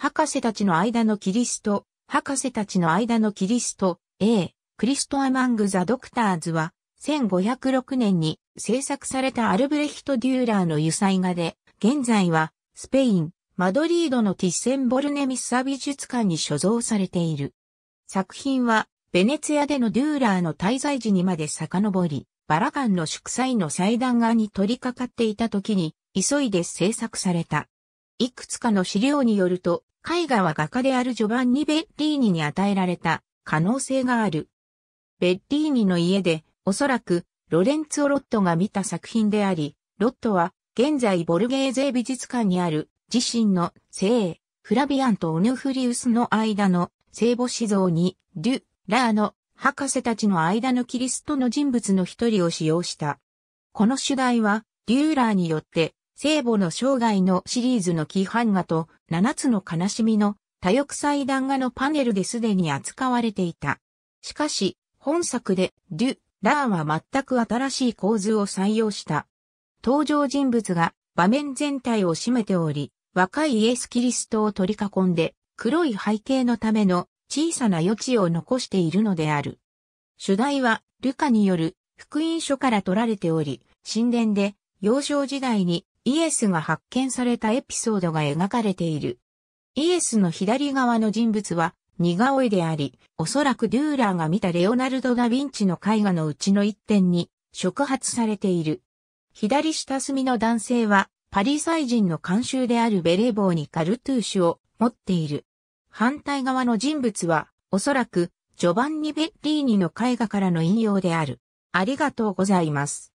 博士たちの間のキリスト、博士たちの間のキリスト、A、クリストアマング・ザ・ドクターズは、1506年に制作されたアルブレヒト・デューラーの油彩画で、現在は、スペイン、マドリードのティッセンボルネミッサ美術館に所蔵されている。作品は、ベネツィアでのデューラーの滞在時にまで遡り、バラガンの祝祭の祭壇画に取り掛かっていた時に、急いで制作された。いくつかの資料によると、絵画は画家であるジョバンニ・ベッリーニに与えられた可能性がある。ベッリーニの家で、おそらく、ロレンツォ・ロットが見た作品であり、ロットは、現在ボルゲーゼ美術館にある、自身の聖、フラビアンとオヌフリウスの間の聖母子像に、デュ・ラーの博士たちの間のキリストの人物の一人を使用した。この主題は、デューラーによって聖母の生涯のシリーズの規範画と七つの悲しみの多翼祭壇画のパネルですでに扱われていた。しかし、本作でデュ・ラーは全く新しい構図を採用した。登場人物が場面全体を占めており、若いイエス・キリストを取り囲んで、黒い背景のための小さな余地を残しているのである。主題は、ルカによる福音書から取られており、神殿で幼少時代にイエスが発見されたエピソードが描かれている。イエスの左側の人物は似顔絵であり、おそらくデューラーが見たレオナルド・ダ・ヴィンチの絵画のうちの一点に触発されている。左下隅の男性はパリサイ人の慣習であるベレー帽にカルトゥーシュを持っている。反対側の人物はおそらくジョバンニ・ベッリーニの絵画からの引用である。ありがとうございます。